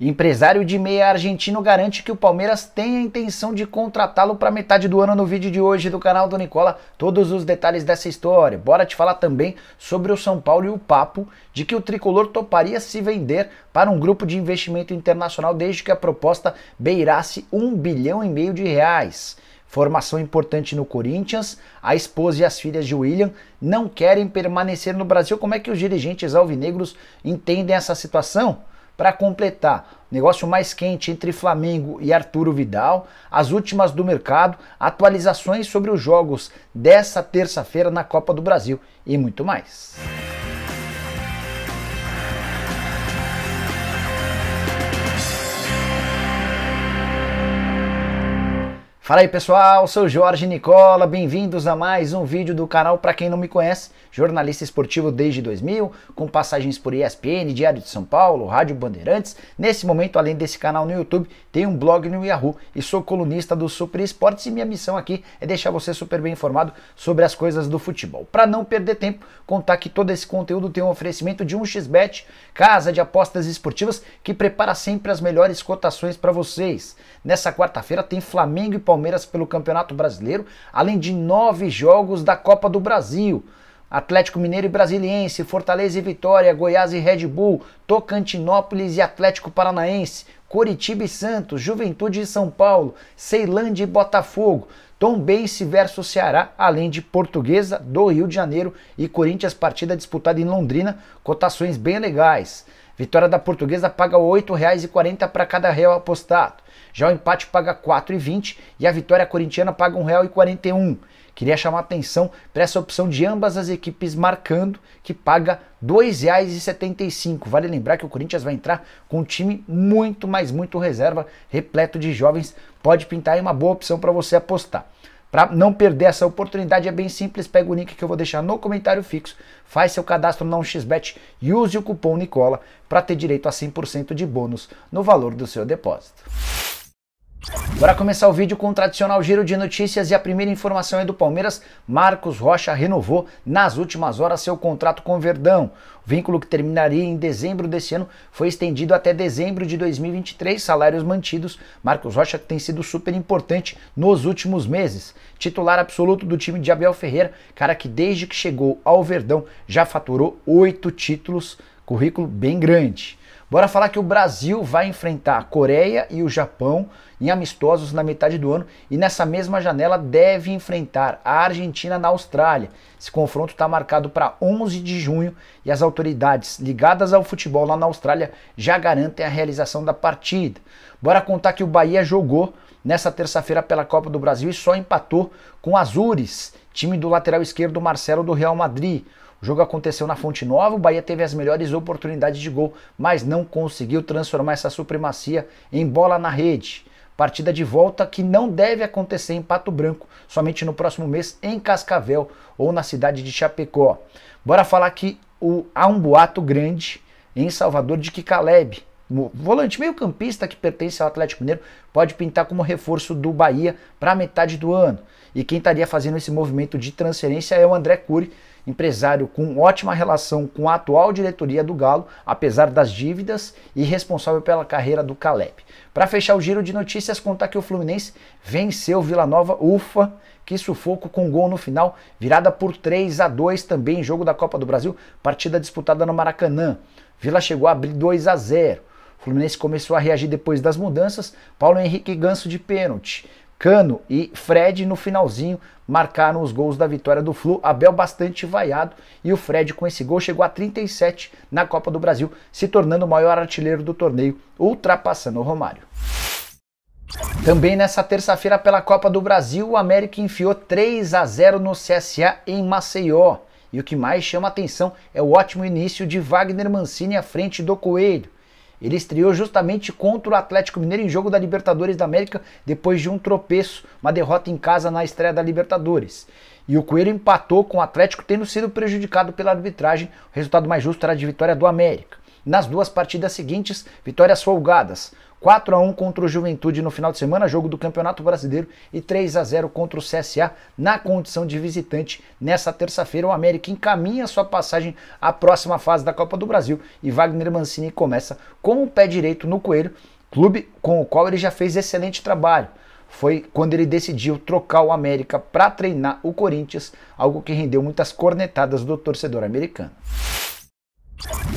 Empresário de meia argentino garante que o Palmeiras tem a intenção de contratá-lo para metade do ano no vídeo de hoje do canal do Nicola. Todos os detalhes dessa história. Bora te falar também sobre o São Paulo e o papo de que o tricolor toparia se vender para um grupo de investimento internacional desde que a proposta beirasse um bilhão e meio de reais. Formação importante no Corinthians, a esposa e as filhas de William não querem permanecer no Brasil. Como é que os dirigentes alvinegros entendem essa situação? Para completar, negócio mais quente entre Flamengo e Arturo Vidal, as últimas do mercado, atualizações sobre os jogos dessa terça-feira na Copa do Brasil e muito mais. Fala aí pessoal, sou Jorge Nicola, bem-vindos a mais um vídeo do canal. Para quem não me conhece, jornalista esportivo desde 2000, com passagens por ESPN, Diário de São Paulo, Rádio Bandeirantes. Nesse momento, além desse canal no YouTube, tem um blog no Yahoo e sou colunista do Super Esportes e minha missão aqui é deixar você super bem informado sobre as coisas do futebol. Para não perder tempo, contar que todo esse conteúdo tem um oferecimento de um xbet casa de apostas esportivas que prepara sempre as melhores cotações para vocês. Nessa quarta-feira tem Flamengo e Palmeiras pelo Campeonato Brasileiro, além de nove jogos da Copa do Brasil. Atlético Mineiro e Brasiliense, Fortaleza e Vitória, Goiás e Red Bull, Tocantinópolis e Atlético Paranaense, Coritiba e Santos, Juventude e São Paulo, Ceilândia e Botafogo, Tombense versus Ceará, além de Portuguesa do Rio de Janeiro e Corinthians, partida disputada em Londrina, cotações bem legais. Vitória da Portuguesa paga R$ 8,40 para cada real apostado. Já o empate paga 4,20 e a vitória corintiana paga R$ 1,41. Queria chamar atenção para essa opção de ambas as equipes marcando, que paga R$ 2,75. Vale lembrar que o Corinthians vai entrar com um time muito, mais muito reserva, repleto de jovens. Pode pintar aí uma boa opção para você apostar. Para não perder essa oportunidade é bem simples, pega o link que eu vou deixar no comentário fixo, faz seu cadastro na 1xbet e use o cupom Nicola para ter direito a 100% de bônus no valor do seu depósito. Bora começar o vídeo com o tradicional giro de notícias e a primeira informação é do Palmeiras. Marcos Rocha renovou nas últimas horas seu contrato com o Verdão. O vínculo que terminaria em dezembro desse ano foi estendido até dezembro de 2023, salários mantidos. Marcos Rocha tem sido super importante nos últimos meses. Titular absoluto do time de Abel Ferreira, cara que desde que chegou ao Verdão já faturou oito títulos, currículo bem grande. Bora falar que o Brasil vai enfrentar a Coreia e o Japão em amistosos na metade do ano e nessa mesma janela deve enfrentar a Argentina na Austrália. Esse confronto está marcado para 11 de junho e as autoridades ligadas ao futebol lá na Austrália já garantem a realização da partida. Bora contar que o Bahia jogou nessa terça-feira pela Copa do Brasil e só empatou com Azures, time do lateral esquerdo Marcelo do Real Madrid. O jogo aconteceu na Fonte Nova, o Bahia teve as melhores oportunidades de gol, mas não conseguiu transformar essa supremacia em bola na rede. Partida de volta que não deve acontecer em Pato Branco, somente no próximo mês em Cascavel ou na cidade de Chapecó. Bora falar que o, há um boato grande em Salvador de que Caleb, volante meio-campista que pertence ao Atlético Mineiro, pode pintar como reforço do Bahia para metade do ano. E quem estaria fazendo esse movimento de transferência é o André Cury, empresário com ótima relação com a atual diretoria do Galo, apesar das dívidas e responsável pela carreira do Caleb. Para fechar o giro de notícias, contar que o Fluminense venceu Vila Nova, ufa, que sufoco com gol no final, virada por 3 a 2 também em jogo da Copa do Brasil, partida disputada no Maracanã. Vila chegou a abrir 2 a 0. O Fluminense começou a reagir depois das mudanças. Paulo Henrique Ganso de pênalti. Cano e Fred no finalzinho marcaram os gols da vitória do Flu. Abel bastante vaiado e o Fred com esse gol chegou a 37 na Copa do Brasil, se tornando o maior artilheiro do torneio, ultrapassando o Romário. Também nessa terça-feira pela Copa do Brasil, o América enfiou 3 a 0 no CSA em Maceió. E o que mais chama atenção é o ótimo início de Wagner Mancini à frente do Coelho. Ele estreou justamente contra o Atlético Mineiro em jogo da Libertadores da América depois de um tropeço, uma derrota em casa na estreia da Libertadores. E o Coelho empatou com o Atlético, tendo sido prejudicado pela arbitragem. O resultado mais justo era de vitória do América. Nas duas partidas seguintes, vitórias folgadas. 4 a 1 contra o Juventude no final de semana, jogo do Campeonato Brasileiro, e 3 a 0 contra o CSA na condição de visitante. Nessa terça-feira, o América encaminha sua passagem à próxima fase da Copa do Brasil e Wagner Mancini começa com o pé direito no Coelho, clube com o qual ele já fez excelente trabalho. Foi quando ele decidiu trocar o América para treinar o Corinthians, algo que rendeu muitas cornetadas do torcedor americano.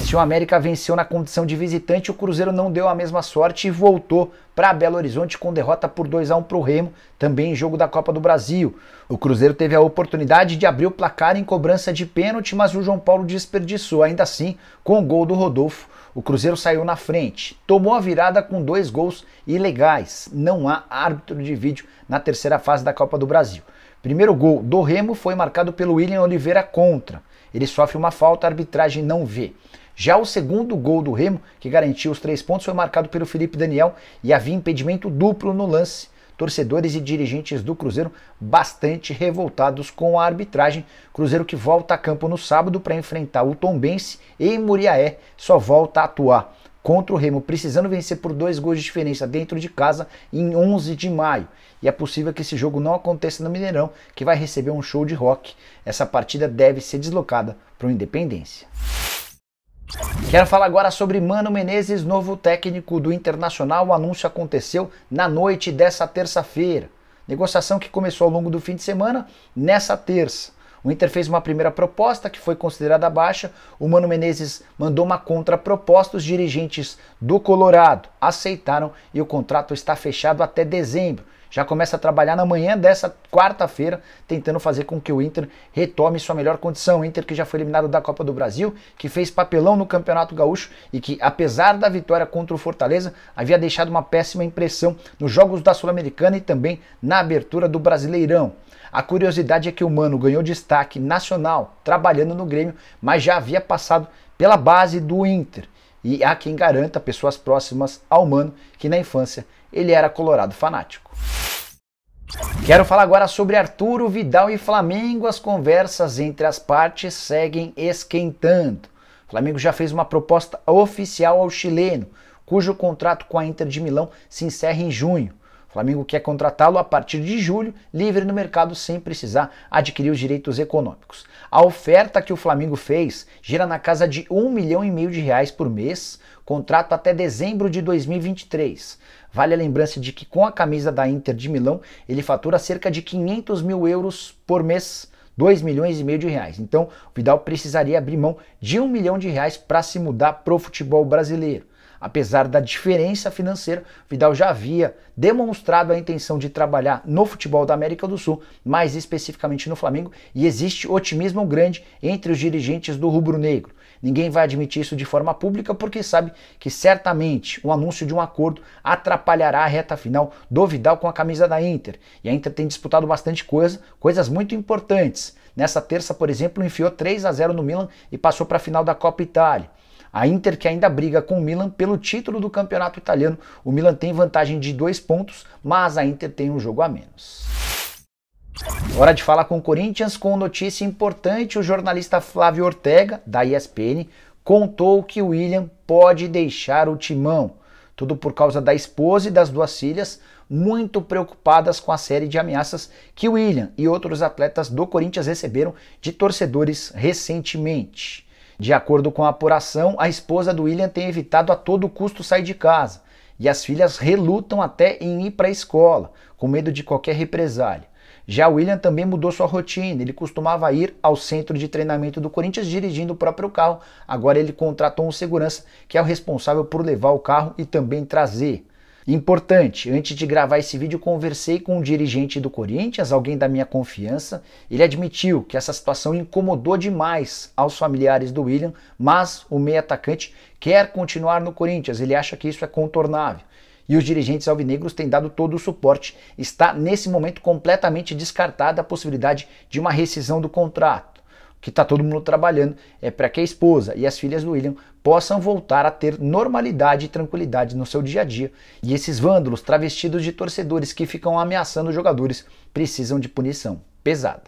Se o América venceu na condição de visitante, o Cruzeiro não deu a mesma sorte e voltou para Belo Horizonte com derrota por 2 a 1 para o Remo, também em jogo da Copa do Brasil. O Cruzeiro teve a oportunidade de abrir o placar em cobrança de pênalti, mas o João Paulo desperdiçou. Ainda assim, com o gol do Rodolfo, o Cruzeiro saiu na frente, tomou a virada com dois gols ilegais. Não há árbitro de vídeo na terceira fase da Copa do Brasil. Primeiro gol do Remo foi marcado pelo William Oliveira contra. Ele sofre uma falta, a arbitragem não vê. Já o segundo gol do Remo, que garantiu os três pontos, foi marcado pelo Felipe Daniel e havia impedimento duplo no lance. Torcedores e dirigentes do Cruzeiro bastante revoltados com a arbitragem. Cruzeiro que volta a campo no sábado para enfrentar o Tombense e Muriaé só volta a atuar contra o Remo, precisando vencer por dois gols de diferença dentro de casa em 11 de maio. E é possível que esse jogo não aconteça no Mineirão, que vai receber um show de rock. Essa partida deve ser deslocada para o Independência. Quero falar agora sobre Mano Menezes, novo técnico do Internacional. O anúncio aconteceu na noite dessa terça-feira. Negociação que começou ao longo do fim de semana, nessa terça. O Inter fez uma primeira proposta que foi considerada baixa. O Mano Menezes mandou uma contraproposta. Os dirigentes do Colorado aceitaram e o contrato está fechado até dezembro já começa a trabalhar na manhã dessa quarta-feira, tentando fazer com que o Inter retome sua melhor condição. O Inter que já foi eliminado da Copa do Brasil, que fez papelão no Campeonato Gaúcho e que, apesar da vitória contra o Fortaleza, havia deixado uma péssima impressão nos jogos da Sul-Americana e também na abertura do Brasileirão. A curiosidade é que o Mano ganhou destaque nacional trabalhando no Grêmio, mas já havia passado pela base do Inter. E há quem garanta pessoas próximas ao Mano que na infância ele era colorado fanático. Quero falar agora sobre Arturo Vidal e Flamengo. As conversas entre as partes seguem esquentando. O Flamengo já fez uma proposta oficial ao chileno, cujo contrato com a Inter de Milão se encerra em junho. O Flamengo quer contratá-lo a partir de julho, livre no mercado sem precisar adquirir os direitos econômicos. A oferta que o Flamengo fez gira na casa de um milhão e meio de reais por mês, contrato até dezembro de 2023. Vale a lembrança de que com a camisa da Inter de Milão, ele fatura cerca de 500 mil euros por mês, 2 milhões e meio de reais. Então, o Vidal precisaria abrir mão de 1 milhão de reais para se mudar para o futebol brasileiro. Apesar da diferença financeira, Vidal já havia demonstrado a intenção de trabalhar no futebol da América do Sul, mais especificamente no Flamengo, e existe otimismo grande entre os dirigentes do rubro-negro. Ninguém vai admitir isso de forma pública porque sabe que certamente o anúncio de um acordo atrapalhará a reta final do Vidal com a camisa da Inter. E a Inter tem disputado bastante coisa, coisas muito importantes. Nessa terça, por exemplo, enfiou 3 a 0 no Milan e passou para a final da Copa Itália. A Inter que ainda briga com o Milan pelo título do campeonato italiano. O Milan tem vantagem de dois pontos, mas a Inter tem um jogo a menos. Hora de falar com o Corinthians com notícia importante. O jornalista Flávio Ortega, da ESPN, contou que o William pode deixar o timão. Tudo por causa da esposa e das duas filhas, muito preocupadas com a série de ameaças que o William e outros atletas do Corinthians receberam de torcedores recentemente. De acordo com a apuração, a esposa do William tem evitado a todo custo sair de casa e as filhas relutam até em ir para a escola, com medo de qualquer represália. Já William também mudou sua rotina. Ele costumava ir ao centro de treinamento do Corinthians dirigindo o próprio carro. Agora ele contratou um segurança que é o responsável por levar o carro e também trazer. Importante, antes de gravar esse vídeo, conversei com um dirigente do Corinthians, alguém da minha confiança. Ele admitiu que essa situação incomodou demais aos familiares do William, mas o meio atacante quer continuar no Corinthians, ele acha que isso é contornável e os dirigentes alvinegros têm dado todo o suporte. Está nesse momento completamente descartada a possibilidade de uma rescisão do contrato que está todo mundo trabalhando, é para que a esposa e as filhas do William possam voltar a ter normalidade e tranquilidade no seu dia a dia. E esses vândalos travestidos de torcedores que ficam ameaçando jogadores precisam de punição pesada.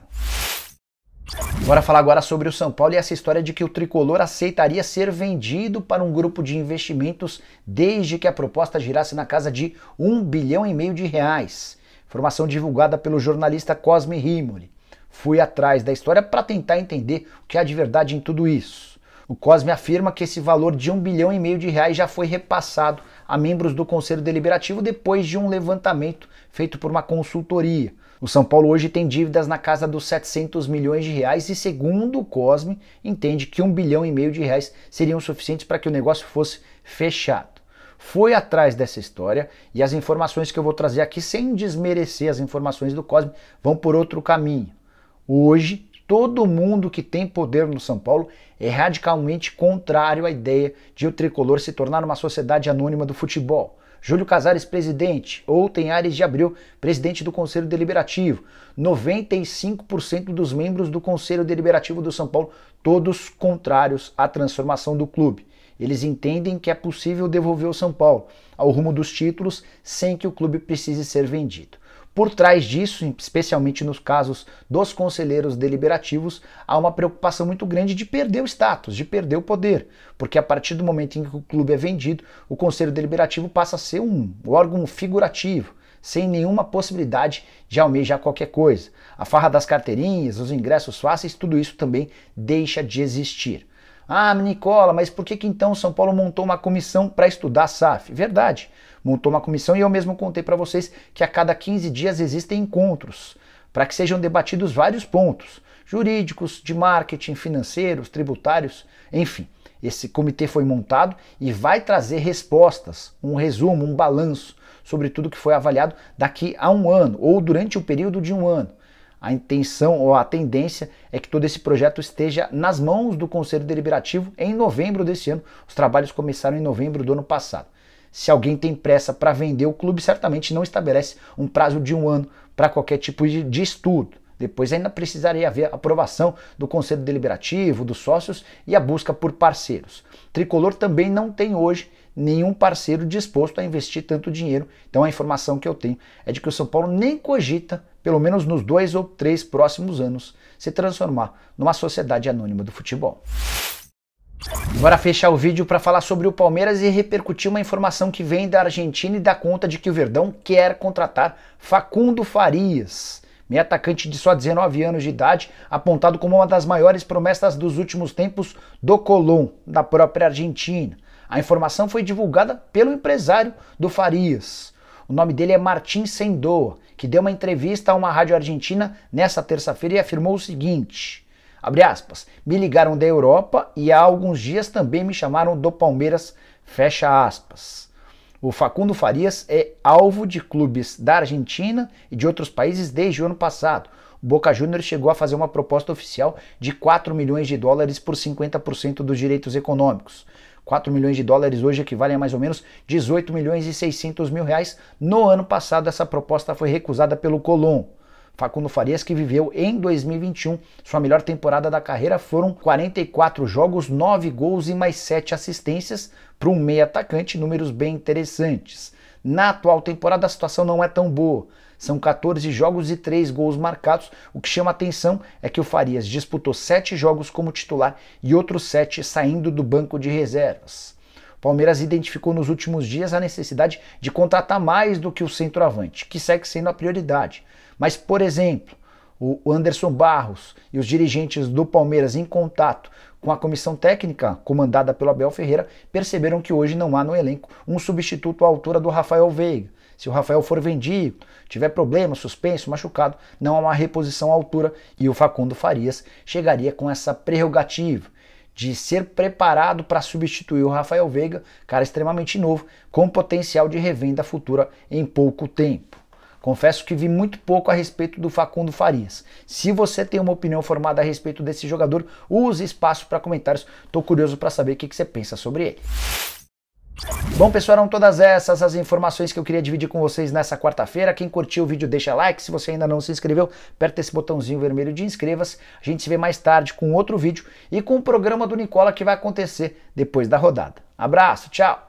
Bora falar agora sobre o São Paulo e essa história de que o tricolor aceitaria ser vendido para um grupo de investimentos desde que a proposta girasse na casa de um bilhão e meio de reais. Informação divulgada pelo jornalista Cosme Rimoli. Fui atrás da história para tentar entender o que há de verdade em tudo isso. O Cosme afirma que esse valor de um bilhão e meio de reais já foi repassado a membros do Conselho Deliberativo depois de um levantamento feito por uma consultoria. O São Paulo hoje tem dívidas na casa dos 700 milhões de reais e, segundo o Cosme, entende que um bilhão e meio de reais seriam suficientes para que o negócio fosse fechado. Foi atrás dessa história e as informações que eu vou trazer aqui, sem desmerecer as informações do Cosme, vão por outro caminho. Hoje, todo mundo que tem poder no São Paulo é radicalmente contrário à ideia de o tricolor se tornar uma sociedade anônima do futebol. Júlio Casares, presidente, ou tem Ares de Abril, presidente do Conselho Deliberativo. 95% dos membros do Conselho Deliberativo do São Paulo, todos contrários à transformação do clube. Eles entendem que é possível devolver o São Paulo ao rumo dos títulos sem que o clube precise ser vendido. Por trás disso, especialmente nos casos dos conselheiros deliberativos, há uma preocupação muito grande de perder o status, de perder o poder, porque a partir do momento em que o clube é vendido, o conselho deliberativo passa a ser um órgão figurativo, sem nenhuma possibilidade de almejar qualquer coisa. A farra das carteirinhas, os ingressos fáceis, tudo isso também deixa de existir. Ah, Nicola, mas por que, que então São Paulo montou uma comissão para estudar a SAF? Verdade, montou uma comissão e eu mesmo contei para vocês que a cada 15 dias existem encontros para que sejam debatidos vários pontos jurídicos, de marketing, financeiros, tributários, enfim. Esse comitê foi montado e vai trazer respostas, um resumo, um balanço sobre tudo que foi avaliado daqui a um ano ou durante o período de um ano. A intenção ou a tendência é que todo esse projeto esteja nas mãos do Conselho Deliberativo em novembro desse ano. Os trabalhos começaram em novembro do ano passado. Se alguém tem pressa para vender, o clube certamente não estabelece um prazo de um ano para qualquer tipo de, de estudo. Depois ainda precisaria haver aprovação do Conselho Deliberativo, dos sócios e a busca por parceiros. Tricolor também não tem hoje nenhum parceiro disposto a investir tanto dinheiro. Então a informação que eu tenho é de que o São Paulo nem cogita pelo menos nos dois ou três próximos anos, se transformar numa sociedade anônima do futebol. Bora fechar o vídeo para falar sobre o Palmeiras e repercutir uma informação que vem da Argentina e dá conta de que o Verdão quer contratar Facundo Farias, meio atacante de só 19 anos de idade, apontado como uma das maiores promessas dos últimos tempos do Colón, da própria Argentina. A informação foi divulgada pelo empresário do Farias. O nome dele é Martin Sendoa, que deu uma entrevista a uma rádio argentina nessa terça-feira e afirmou o seguinte: abre aspas, me ligaram da Europa e há alguns dias também me chamaram do Palmeiras, fecha aspas. O Facundo Farias é alvo de clubes da Argentina e de outros países desde o ano passado. O Boca Juniors chegou a fazer uma proposta oficial de 4 milhões de dólares por 50% dos direitos econômicos. 4 milhões de dólares hoje equivalem a mais ou menos 18 milhões e 600 mil reais. No ano passado, essa proposta foi recusada pelo Colom. Facundo Farias, que viveu em 2021 sua melhor temporada da carreira, foram 44 jogos, 9 gols e mais 7 assistências para um meio atacante, números bem interessantes. Na atual temporada a situação não é tão boa. São 14 jogos e 3 gols marcados. O que chama atenção é que o Farias disputou 7 jogos como titular e outros 7 saindo do banco de reservas. Palmeiras identificou nos últimos dias a necessidade de contratar mais do que o centroavante, que segue sendo a prioridade. Mas, por exemplo, o Anderson Barros e os dirigentes do Palmeiras em contato com a comissão técnica comandada pelo Abel Ferreira perceberam que hoje não há no elenco um substituto à altura do Rafael Veiga. Se o Rafael for vendido, tiver problema, suspenso, machucado, não há uma reposição à altura e o Facundo Farias chegaria com essa prerrogativa de ser preparado para substituir o Rafael Veiga, cara extremamente novo, com potencial de revenda futura em pouco tempo. Confesso que vi muito pouco a respeito do Facundo Farias. Se você tem uma opinião formada a respeito desse jogador, use espaço para comentários. Estou curioso para saber o que, que você pensa sobre ele. Bom, pessoal, eram todas essas as informações que eu queria dividir com vocês nessa quarta-feira. Quem curtiu o vídeo, deixa like. Se você ainda não se inscreveu, aperta esse botãozinho vermelho de inscreva-se. A gente se vê mais tarde com outro vídeo e com o programa do Nicola que vai acontecer depois da rodada. Abraço, tchau!